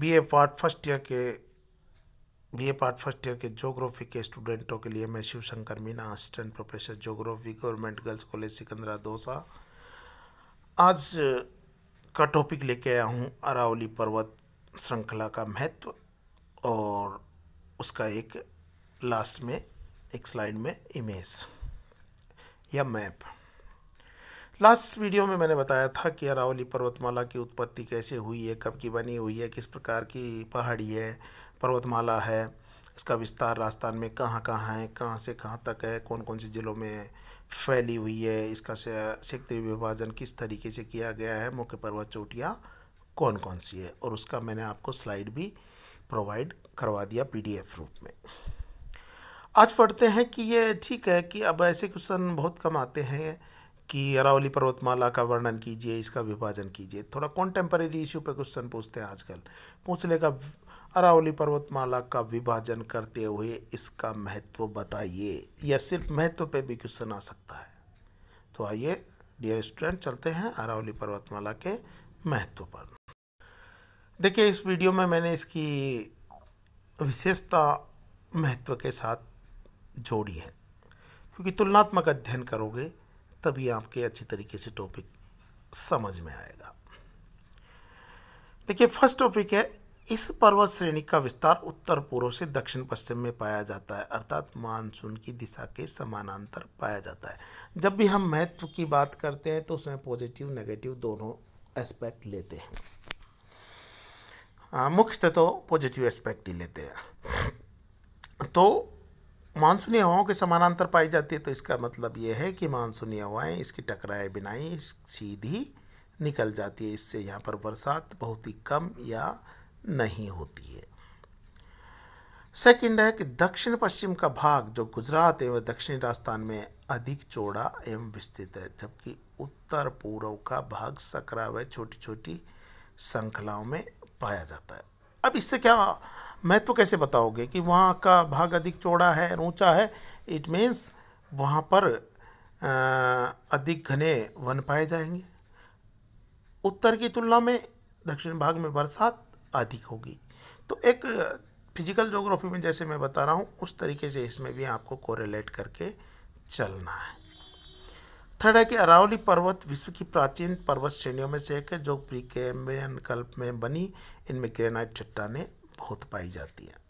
B A part first year के B A part first year के geography के स्टूडेंटों के लिए मैं Shiv Shankar Meena assistant professor geography government girls college Sikandra Dausa आज का टॉपिक लेके आया हूँ अरावली पर्वत श्रृंखला का महत्व और उसका एक लास्ट में एक स्लाइड में इमेज या मैप लास्ट वीडियो में मैंने बताया था कि अरावली पर्वतमाला की उत्पत्ति कैसे हुई है कब की बनी हुई है किस प्रकार की पहाड़ी है पर्वतमाला है इसका विस्तार राजस्थान में कहाँ कहाँ है कहाँ से कहाँ तक है कौन कौन से ज़िलों में फैली हुई है इसका क्षेत्रीय विभाजन किस तरीके से किया गया है मुख्य पर्वत चोटियाँ कौन कौन सी है और उसका मैंने आपको स्लाइड भी प्रोवाइड करवा दिया पीडीएफ रूप में आज पढ़ते हैं कि ये ठीक है कि अब ऐसे क्वेश्चन बहुत कम आते हैं कि अरावली पर्वतमाला का वर्णन कीजिए इसका विभाजन कीजिए थोड़ा कॉन्टेम्परेरी इश्यू पे क्वेश्चन पूछते हैं आजकल पूछ लेगा अरावली पर्वतमाला का विभाजन करते हुए इसका महत्व बताइए या सिर्फ महत्व पे भी क्वेश्चन आ सकता है तो आइए डियर स्टूडेंट चलते हैं अरावली पर्वतमाला के महत्व पर देखिए इस वीडियो में मैंने इसकी विशेषता महत्व के साथ जोड़ी है क्योंकि तुलनात्मक अध्ययन करोगे तभी आपके अच्छी तरीके से टॉपिक समझ में आएगा देखिए फर्स्ट टॉपिक है इस पर्वत श्रेणी का विस्तार उत्तर पूर्व से दक्षिण पश्चिम में पाया जाता है अर्थात मानसून की दिशा के समानांतर पाया जाता है जब भी हम महत्व की बात करते हैं तो उसमें पॉजिटिव नेगेटिव दोनों एस्पेक्ट लेते हैं हाँ, मुख्यतः तो पॉजिटिव एस्पेक्ट ही लेते हैं तो मानसूनी हवाओं के समानांतर पाई जाती है तो इसका मतलब ये है कि मानसूनी हवाएं इसकी टकराए बिना ही सीधी निकल जाती है इससे यहाँ पर बरसात बहुत ही कम या नहीं होती है सेकंड है कि दक्षिण पश्चिम का भाग जो गुजरात एवं दक्षिणी राजस्थान में अधिक चौड़ा एवं विस्तृत है जबकि उत्तर पूर्व का भाग सकरा व छोटी छोटी श्रृंखलाओं में पाया जाता है अब इससे क्या महत्व कैसे बताओगे कि वहाँ का भाग अधिक चौड़ा है ऊँचा है इट मीन्स वहाँ पर अधिक घने वन पाए जाएंगे उत्तर की तुलना में दक्षिण भाग में बरसात अधिक होगी तो एक फिजिकल जोग्राफी में जैसे मैं बता रहा हूँ उस तरीके से इसमें भी आपको कोरिलेट करके चलना है थर्ड है कि अरावली पर्वत विश्व की प्राचीन पर्वत श्रेणियों में से एक है जो प्री कल्प में बनी इनमें ग्रेनाइट चट्टाने बहुत पाई जाती है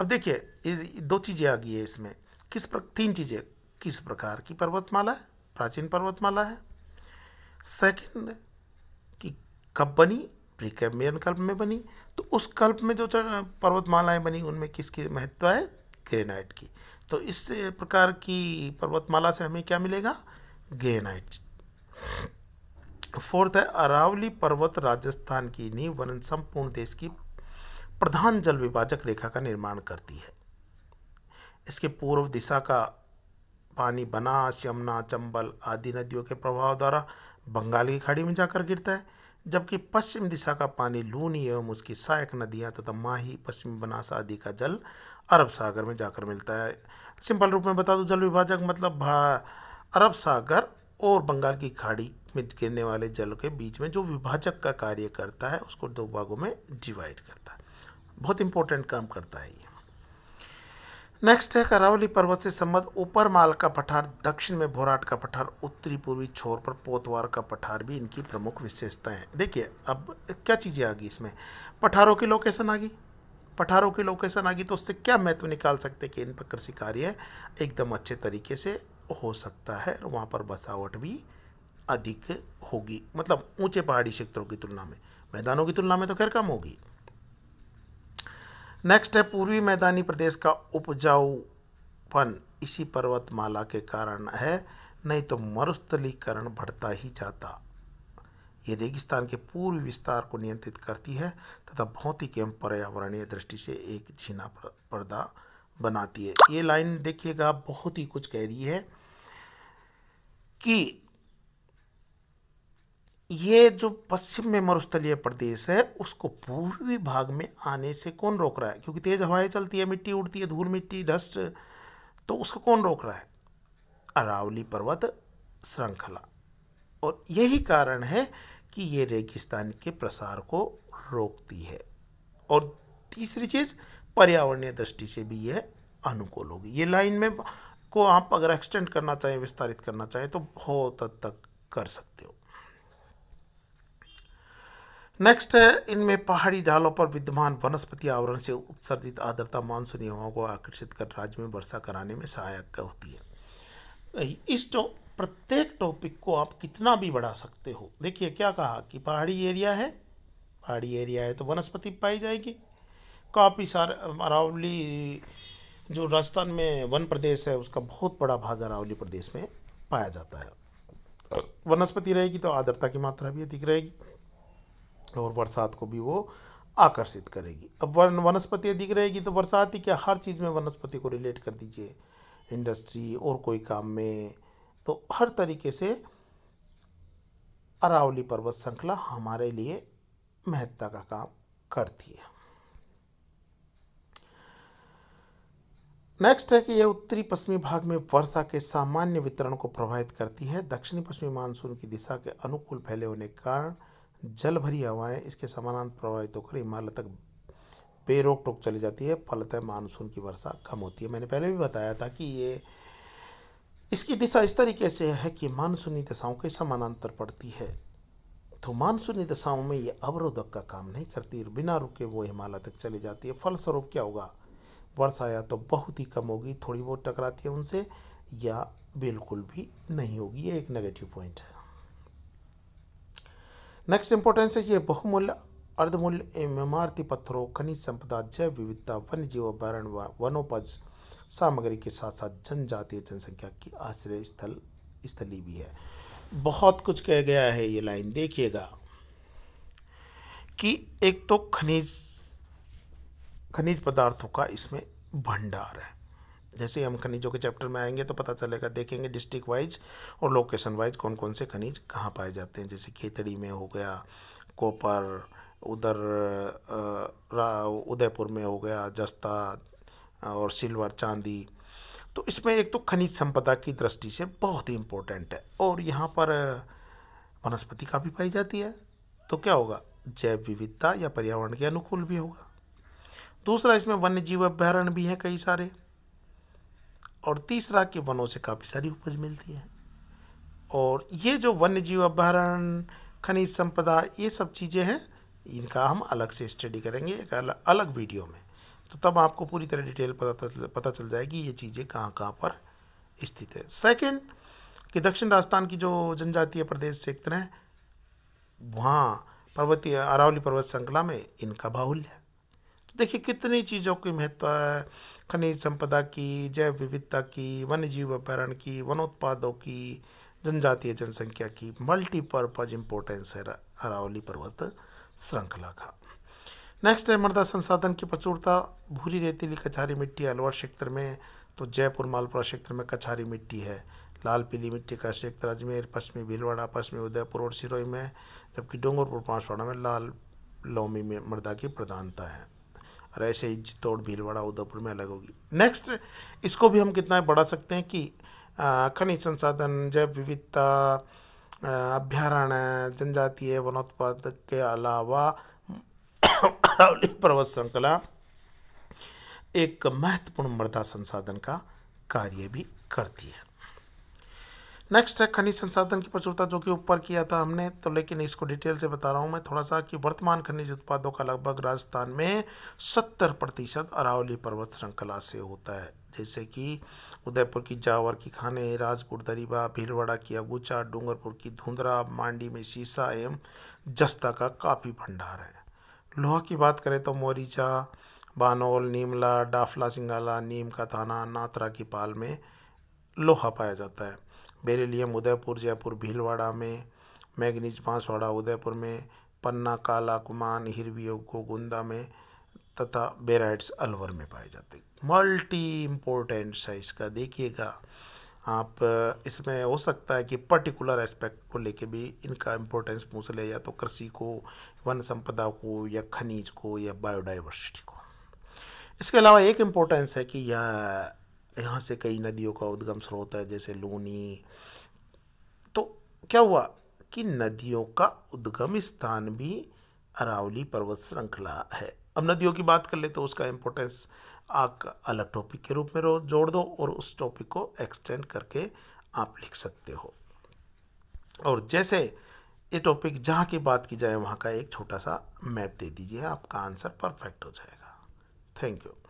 अब देखिए दो चीज़ें आ गई है इसमें किस प्र तीन चीज़ें किस प्रकार की पर्वतमाला है प्राचीन पर्वतमाला है सेकंड कि कब बनी प्रिकैम्बियन कल्प में बनी तो उस कल्प में जो पर्वतमालाएं बनी उनमें किसकी महत्व है ग्रेनाइट की तो इस प्रकार की पर्वतमाला से हमें क्या मिलेगा ग्रेनाइट फोर्थ है अरावली पर्वत राजस्थान की नींव वन संपूर्ण देश की प्रधान जल विभाजक रेखा का निर्माण करती है इसके पूर्व दिशा का पानी बनास यमुना चंबल आदि नदियों के प्रभाव द्वारा बंगाल की खाड़ी में जाकर गिरता है जबकि पश्चिम दिशा का पानी लूनी एवं उसकी सहायक नदियाँ तथा माही पश्चिम बनास आदि का जल अरब सागर में जाकर मिलता है सिंपल रूप में बता दो जल विभाजक मतलब अरब सागर और बंगाल की खाड़ी में गिरने वाले जल के बीच में जो विभाजक का कार्य करता है उसको दो भागों में डिवाइड करता है बहुत इंपॉर्टेंट काम करता है ये नेक्स्ट है करावली पर्वत से संबद्ध माल का पठार दक्षिण में भोराट का पठार उत्तरी पूर्वी छोर पर पोतवार का पठार भी इनकी प्रमुख विशेषताएं हैं देखिए अब क्या चीज़ें आ गई इसमें पठारों की लोकेशन आ गई पठारों की लोकेशन आ गई तो उससे क्या महत्व निकाल सकते कि इन पर कृषि कार्य एकदम अच्छे तरीके से हो सकता है और वहाँ पर बसावट भी अधिक होगी मतलब ऊंचे पहाड़ी क्षेत्रों की तुलना में मैदानों की तुलना में तो खैर कम होगी नेक्स्ट है पूर्वी मैदानी प्रदेश का उपजाऊपन इसी पर्वतमाला के कारण है नहीं तो मरुस्थलीकरण बढ़ता ही जाता ये रेगिस्तान के पूर्वी विस्तार को नियंत्रित करती है तथा भौतिक एवं पर्यावरणीय दृष्टि से एक झीना पर्दा बनाती है ये लाइन देखिएगा बहुत ही कुछ कह रही है कि ये जो पश्चिम में मरुस्थलीय प्रदेश है उसको पूर्वी भाग में आने से कौन रोक रहा है क्योंकि तेज़ हवाएं चलती है मिट्टी उड़ती है धूल मिट्टी डस्ट तो उसको कौन रोक रहा है अरावली पर्वत श्रृंखला और यही कारण है कि ये रेगिस्तान के प्रसार को रोकती है और तीसरी चीज़ पर्यावरणीय दृष्टि से भी यह अनुकूल होगी ये लाइन में को आप अगर एक्सटेंड करना चाहें विस्तारित करना चाहें तो बहुत हद तक कर सकते हो नेक्स्ट है uh, इनमें पहाड़ी ढालों पर विद्यमान वनस्पति आवरण से उत्सर्जित आर्द्रता मानसूनी हवाओं को आकर्षित कर राज्य में वर्षा कराने में सहायक होती है इस टो, प्रत्येक टॉपिक को आप कितना भी बढ़ा सकते हो देखिए क्या कहा कि पहाड़ी एरिया है पहाड़ी एरिया है तो वनस्पति पाई जाएगी काफ़ी सारे अरावली जो राजस्थान में वन प्रदेश है उसका बहुत बड़ा भाग अरावली प्रदेश में पाया जाता है वनस्पति रहेगी तो आर्द्रता की मात्रा भी अधिक रहेगी फसलों और बरसात को भी वो आकर्षित करेगी अब वन वनस्पति अधिक रहेगी तो बरसात ही क्या हर चीज़ में वनस्पति को रिलेट कर दीजिए इंडस्ट्री और कोई काम में तो हर तरीके से अरावली पर्वत श्रृंखला हमारे लिए महत्ता का काम करती है नेक्स्ट है कि यह उत्तरी पश्चिमी भाग में वर्षा के सामान्य वितरण को प्रभावित करती है दक्षिणी पश्चिमी मानसून की दिशा के अनुकूल फैले होने के कारण जल भरी हवाएं इसके समानांतर प्रवाहित होकर हिमालय तक बेरोक टोक चली जाती है फलतः मानसून की वर्षा कम होती है मैंने पहले भी बताया था कि ये इसकी दिशा इस तरीके से है कि मानसूनी दशाओं के समानांतर पड़ती है तो मानसूनी दशाओं में ये अवरोधक का काम नहीं करती बिना रुके वो हिमालय तक चली जाती है फलस्वरूप क्या होगा वर्षा या तो बहुत ही कम होगी थोड़ी बहुत टकराती है उनसे या बिल्कुल भी नहीं होगी ये एक नेगेटिव पॉइंट है नेक्स्ट इंपॉर्टेंस है ये बहुमूल्य अर्धमूल्य एवं इमारती पत्थरों खनिज संपदा जैव विविधता वन्य जीव अभ्यारण्य वनोपज सामग्री के साथ साथ जनजातीय जनसंख्या की आश्रय स्थल स्थली भी है बहुत कुछ कह गया है ये लाइन देखिएगा कि एक तो खनिज खनिज पदार्थों का इसमें भंडार है जैसे हम खनिजों के चैप्टर में आएंगे तो पता चलेगा देखेंगे डिस्ट्रिक्ट वाइज और लोकेशन वाइज कौन कौन से खनिज कहाँ पाए जाते हैं जैसे खेतड़ी में हो गया कोपर उधर उदयपुर में हो गया जस्ता और सिल्वर चांदी तो इसमें एक तो खनिज संपदा की दृष्टि से बहुत ही इम्पोर्टेंट है और यहाँ पर वनस्पति काफ़ी पाई जाती है तो क्या होगा जैव विविधता या पर्यावरण के अनुकूल भी होगा दूसरा इसमें वन्य जीव अभ्यारण्य भी हैं कई सारे और तीसरा कि वनों से काफ़ी सारी उपज मिलती है और ये जो वन्य जीव अभ्यारण्य खनिज संपदा ये सब चीज़ें हैं इनका हम अलग से स्टडी करेंगे एक अलग अलग वीडियो में तो तब आपको पूरी तरह डिटेल पता पता चल जाएगी ये चीज़ें कहाँ कहाँ पर स्थित है सेकंड कि दक्षिण राजस्थान की जो जनजातीय प्रदेश क्षेत्र हैं वहाँ पर्वतीय अरावली पर्वत श्रृंखला में इनका बाहुल्य है देखिए कितनी चीज़ों की महत्व है खनिज संपदा की जैव विविधता की वन्य जीव अभ्यारण की वनोत्पादों की जनजातीय जनसंख्या की मल्टीपर्पज इम्पोर्टेंस है अरावली पर्वत श्रृंखला का नेक्स्ट है मृदा संसाधन की प्रचुरता भूरी रेतीली कछारी मिट्टी अलवर क्षेत्र में तो जयपुर मालपुरा क्षेत्र में कछारी मिट्टी है लाल पीली मिट्टी का क्षेत्र अजमेर पश्चिमी भीलवाड़ा पश्चिमी उदयपुर और सिरोही में जबकि डोंगरपुर पांचवाड़ा में लाल लोमी में मृदा की प्रधानता है और ऐसे ही चित्तौड़ भीलवाड़ा उदयपुर में अलग होगी नेक्स्ट इसको भी हम कितना बढ़ा सकते हैं कि खनिज संसाधन जैव विविधता अभ्यारण्य जनजातीय वनोत्पाद के अलावा पर्वत श्रृंखला एक महत्वपूर्ण मृदा संसाधन का कार्य भी करती है नेक्स्ट है खनिज संसाधन की प्रचुरता जो कि ऊपर किया था हमने तो लेकिन इसको डिटेल से बता रहा हूँ मैं थोड़ा सा कि वर्तमान खनिज उत्पादों का लगभग राजस्थान में सत्तर प्रतिशत अरावली पर्वत श्रृंखला से होता है जैसे कि उदयपुर की जावर की खाने राजपुर दरीबा भीलवाड़ा की अगुचा डूंगरपुर की धुंधरा मांडी में शीशा एवं जस्ता का काफ़ी भंडार है लोहा की बात करें तो मोरीचा बानोल नीमला डाफला सिंगाला नीम का थाना नाथरा की पाल में लोहा पाया जाता है बेरेलीम उदयपुर जयपुर भीलवाड़ा में मैगनीज बांसवाड़ा उदयपुर में पन्ना काला कुमान हिरवियो गोगुंदा में तथा बेराइट्स अलवर में पाए जाते मल्टी इम्पोर्टेंट है इसका देखिएगा आप इसमें हो सकता है कि पर्टिकुलर एस्पेक्ट को लेके भी इनका इम्पोर्टेंस पूछ ले या तो कृषि को वन संपदा को या खनिज को या बायोडाइवर्सिटी को इसके अलावा एक इम्पोर्टेंस है कि यह यहाँ से कई नदियों का उद्गम स्रोत है जैसे लूनी तो क्या हुआ कि नदियों का उद्गम स्थान भी अरावली पर्वत श्रृंखला है अब नदियों की बात कर ले तो उसका इम्पोर्टेंस आप अलग टॉपिक के रूप में जोड़ दो और उस टॉपिक को एक्सटेंड करके आप लिख सकते हो और जैसे ये टॉपिक जहाँ की बात की जाए वहाँ का एक छोटा सा मैप दे दीजिए आपका आंसर परफेक्ट हो जाएगा थैंक यू